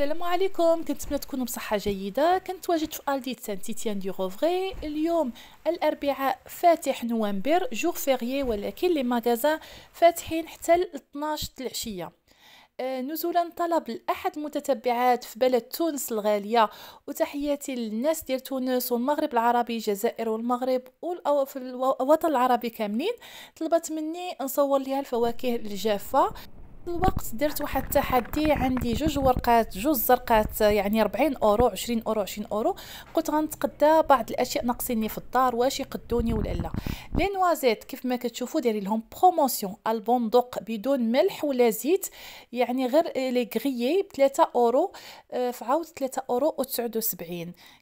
السلام عليكم كنتمنى تكونوا بصحه جيده كنتواجد في ألدي سان تيتيان دي غوفغي اليوم الاربعاء فاتح نوامبر جور فيغيي ولكن لي ماغازا فاتحين حتى ل 12 العشيه آه، نزولا طلب لأحد متتبعات في بلد تونس الغالية وتحياتي للناس ديال تونس والمغرب العربي الجزائر والمغرب والوطن العربي كاملين طلبت مني نصور لها الفواكه الجافة الوقت درت واحد التحدي عندي جوج ورقات جوج زرقات يعني 40 اورو 20 اورو 20 اورو قلت غنتقدى بعض الاشياء ناقصيني في الدار واش يقدوني ولا لا لي نوازيت كيف ما كتشوفوا دايرين لهم بروموسيون البندق بدون ملح ولا زيت يعني غير لي غريي ب 3 اورو آه، في عاود 3 اورو و79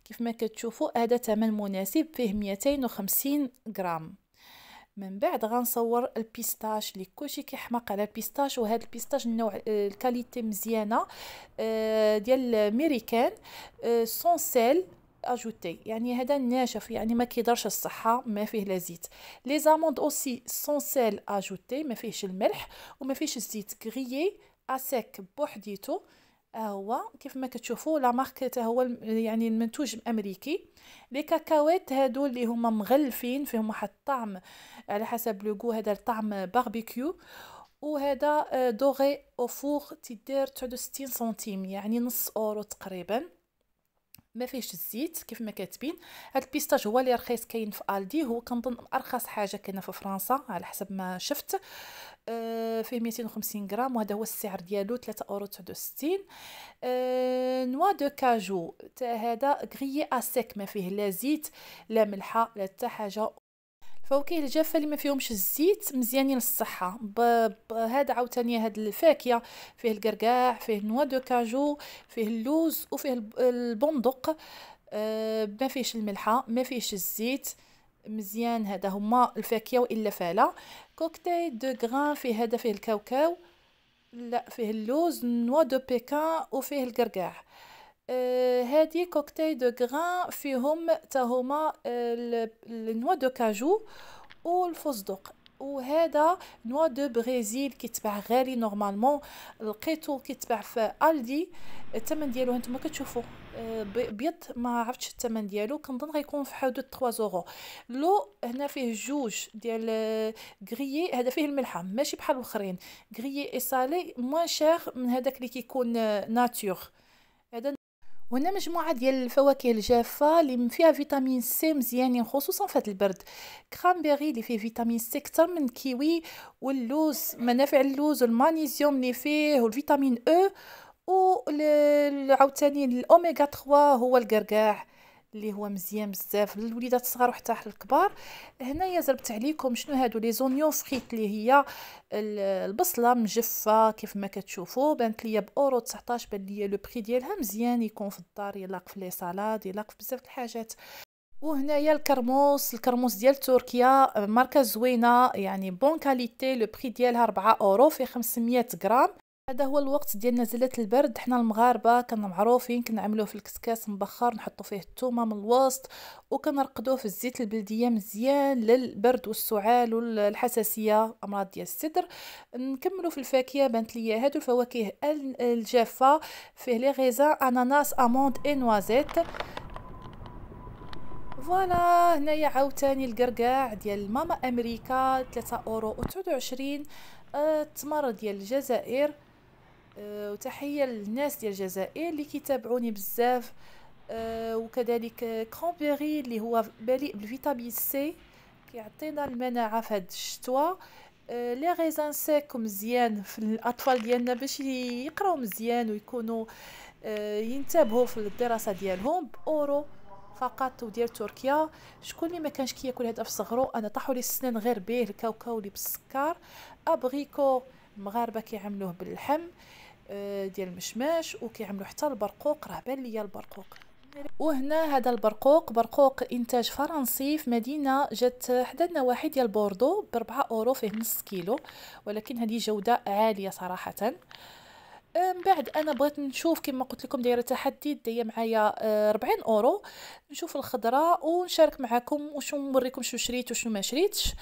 كيف ما كتشوفوا هذا ثمن مناسب فيه 250 غرام من بعد غنصور البيستاش اللي كلشي كيحماق على البيستاش وهذا البيستاش النوع آه، الكاليتي مزيانه آه، ديال ميريكان سون سيل اجوتي يعني هذا ناشف يعني ما كيضرش الصحه ما فيه لا زيت لي زاموند اوسي سون سيل اجوتي ما فيهش الملح وما فيهش الزيت كغيي اسيك بوحديتو هو كيف ما كتشوفوا لا مارك هو يعني المنتوج الامريكي لي كاكاوات هادو اللي هما مغلفين فيهم واحد الطعم على حسب لوغو هذا الطعم باربيكيو وهذا آه، دوغي اوفور تيدير 69 سنتيم يعني نص اورو تقريبا ما فيهش الزيت كيف ما كاتبين هاد البيستاج هو اللي رخيص كاين في الدي هو كنظن ارخص حاجه كاينه في فرنسا على حسب ما شفت آه، فيه 250 غرام وهذا هو السعر ديالو 3 اورو 69 آه، نوا دو كاجو تا هذا غريي سيك ما فيه لا زيت لا ملحه لا حتى حاجه فواكه الجافه اللي ما فيهمش الزيت مزيانين للصحه هذا عاوتاني هاد الفاكهه فيه القرقاع فيه نوا دو كاجو فيه اللوز وفيه البندق آه، ما فيهش الملحه ما فيهش الزيت مزيان هذا هما الفاكهه والا فالا كوكتيل دو غران فيه هذا فيه الكاوكاو لا فيه اللوز نوا دو بيكان وفيه القرقاع هادي آه، كوكتيل دو غران فيهم تا هما آه، النوا دو كاجو والفستق وهذا نوا دو برازيل كيتباع غالي نورمالمون لقيتو كيتباع في الدي الثمن ديالو هانتوما كتشوفوا آه، بيض ما عرفتش الثمن ديالو كنظن غيكون في حدود 3 اورو لو هنا فيه جوج ديال غريي هذا فيه الملحه ماشي بحال الاخرين غريي سالي موان شير من هذاك اللي كيكون ناتور وهنا مجموعه ديال الفواكه الجافه اللي فيها فيتامين سي مزيانين خصوصا في هذا البرد كرامبيري اللي فيه فيتامين سي اكثر من كيوي واللوز منافع اللوز والمغنيسيوم اللي فيه والفيتامين او و عاوتاني الاوميغا 3 هو القرقاع اللي هو مزيان بزاف للوليدات الصغار وحتى الكبار هنايا زربت عليكم شنو هادو لي زونيون فريت اللي هي البصله مجفه كيف ما كتشوفوا بانت ليا باورو 19 بان ليا لو بري ديالها مزيان يكون في الدار يلاق في لي سالاد يلاق في بزاف الحاجات وهنايا الكرموس الكرموس ديال تركيا ماركه زوينه يعني بون كاليتي لو بري ديالها 4 اورو في 500 غرام هذا هو الوقت ديال نزلات البرد حنا المغاربه كنا معروفين كنعملوه في الكسكاس مبخر نحطو فيه الثومه من الوسط وكنرقدوه في الزيت البلديه مزيان للبرد والسعال والحساسيه امراض ديال الصدر نكملو في الفاكهه بانت ليا هادو الفواكه الجافه فيه لي غيزا اناناس اموند اي نوازيت فوالا هنايا عاوتاني القرقاع ديال ماما امريكا 3 اورو و 29 التمر ديال الجزائر آه، وتحيه للناس ديال الجزائر اللي كيتابعوني بزاف آه، وكذلك كرامبيري اللي هو مليء بالفيتامين سي كيعطينا المناعه في هاد الشتوى آه، لي غيزان سيك مزيان في الاطفال ديالنا باش يقراو مزيان ويكونوا ينتبهوا في الدراسه ديالهم باورو فقط وديال تركيا شكون اللي ما كانش كياكل هذا في صغرو انا طاحوا لي السنان غير به الكاوكاو اللي بالسكر ابغيكو المغاربه كيعملوه باللحم آه آه، ديال المشماش وكيعملوا حتى البرقوق راه بان ليا البرقوق وهنا هذا البرقوق برقوق انتاج فرنسي في مدينه جات حدا النواحي ديال بوردو ب 4 اورو فيه نص كيلو ولكن هذه جوده عاليه صراحه من بعد انا بغيت نشوف كما قلت لكم دايره تحدي دايه معايا 40 أه، اورو نشوف الخضره ونشارك معكم وشو نوريكم شو شريت وشو ما شريتش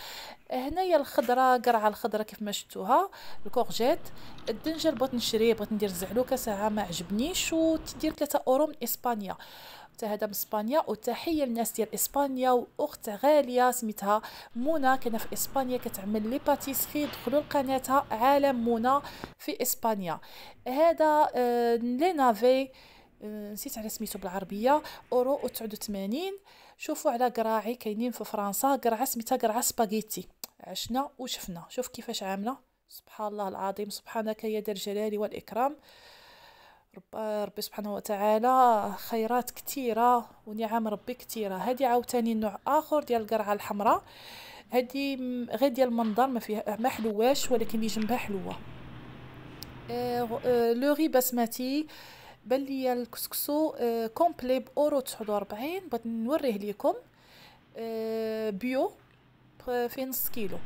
هنايا الخضره قرعه الخضره كيف ما شفتوها الكورجيت الدنجل بغيت نشريه بغيت ندير الزعلوكه ساعه ما عجبنيش وتدير 3 اورو من اسبانيا حتى هذا من اسبانيا وتحيه للناس ديال اسبانيا واخت غاليه سميتها منى كان في اسبانيا كتعمل لي باتيسري دخلوا لقناتها عالم منى في اسبانيا هذا آه لي نافي آه، نسيت على سميتو بالعربيه اورو و 89 شوفوا على قراعي كاينين في فرنسا قرعه سميتها قرعه سباغيتي عشنا وشفنا شوف كيفاش عامله سبحان الله العظيم سبحانك يا ذا الجلال والاكرام ربي سبحانه وتعالى خيرات كثيرة ونعم ربي كثيرة هادي عاوتاني نوع آخر ديال القرعة الحمراء هادي غير ديال المنظر ما فيها ما حلواش ولكن اللي جنبها حلوة آه، آه، لو غي باسماتي بان ليا الكسكسو آه، كومبلي باورو 49 بغيت نوريه ليكم بيو فيه نص كيلو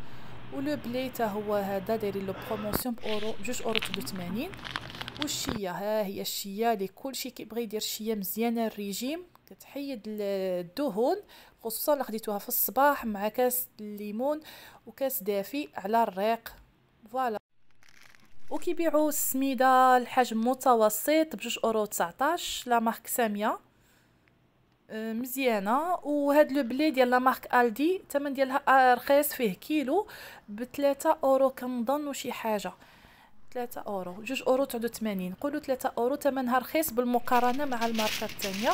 ولو بلي تا هو هذا دايرين لو بروموسيون باورو بجوج اورو 83 والشيا ها هي الشيا اللي كلشي كيبغي يدير الشيا مزيانه الريجيم كتحيد الدهون خصوصا اللي خديتوها في الصباح مع كاس الليمون وكاس دافي على الريق فوالا وكيبيعوا السميده الحجم متوسط بجوج اورو 19 لا مارك ساميه أه، مزيانه وهاد لو بلي ديال لا مارك الدي الثمن ديالها رخيص فيه كيلو ب 3 اورو كنظن وشي حاجه 3 اورو جوج اورو 80 قولوا 3 اورو ثمنها رخيص بالمقارنه مع الماركه الثانيه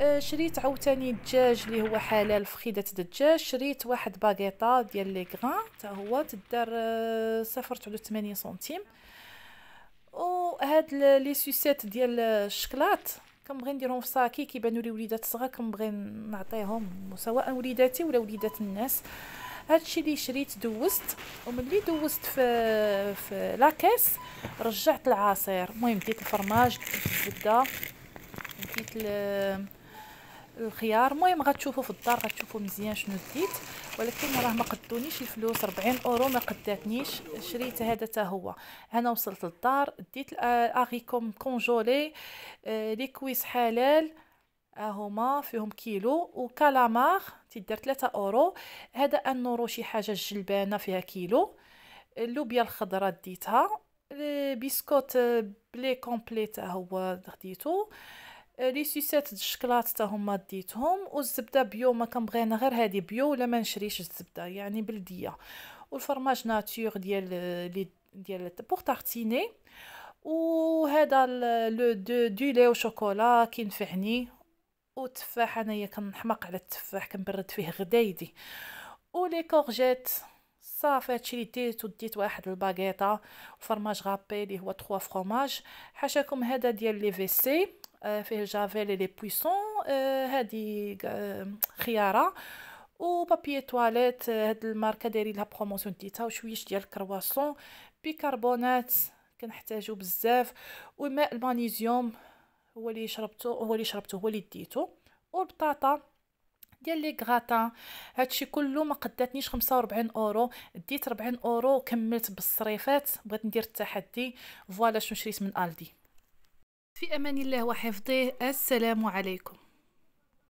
آه، شريت عاوتاني الدجاج اللي هو حلال في خيده الدجاج شريت واحد باغيطا ديال لي غران حتى هو تدار 0.89 آه، سنتيم وهاد لي سوسيت ديال الشكلاط كنبغي نديرهم في صاكي كيبانوا لي وليدات صغار كنبغي نعطيهم سواء وليداتي ولا وليدات الناس آه هادشي اللي شريت دوزت وملي دوزت في في لاكاس رجعت العصير المهم ديت الفرماج ديت الزبده ديت الخيار المهم غتشوفوا في الدار غتشوفوا مزيان شنو ديت ولكن راه ما قدونيش الفلوس 40 اورو ما قداتنيش شريت هذا حتى هو انا وصلت للدار ديت آه، اغيكم كونجولي آه، لي كويس حلال هما فيهم كيلو وكالامار تيدير 3 اورو هذا النورو شي حاجه جلبانه فيها كيلو اللوبيا الخضراء ديتها بيسكوت بلي كومبليت هو خديتو لي سيسات د الشكلاط حتى هما ديتهم والزبده بيو ما كنبغينا غير هذه بيو ولا ما نشريش الزبده يعني بلديه والفرماج ناتور ديال لي ديال بور تارتيني وهذا لو دو دو لي وشوكولا كينفعني والتفاح انايا كنحماق على التفاح كنبرد فيه غدايدي ولي كورجيت صافي هادشي اللي ديت وديت واحد الباكيطا فرماج غابي اللي هو 3 فرماج حاشاكم هذا ديال لي في سي آه، فيه الجافيل لي بويسون آه، هادي آه، خياره وبابي تواليت هاد الماركه دايرين لها بروموسيون ديتها وشويش ديال الكرواسون بيكربونات كنحتاجو بزاف وماء المانيزيوم هو اللي شربته هو اللي شربته هو اللي ديته والبطاطا ديال لي غراتان هادشي كله ما قداتنيش 45 اورو ديت 40 اورو كملت بالصريفات بغيت ندير التحدي فوالا شنو شريت من الدي في امان الله وحفظه السلام عليكم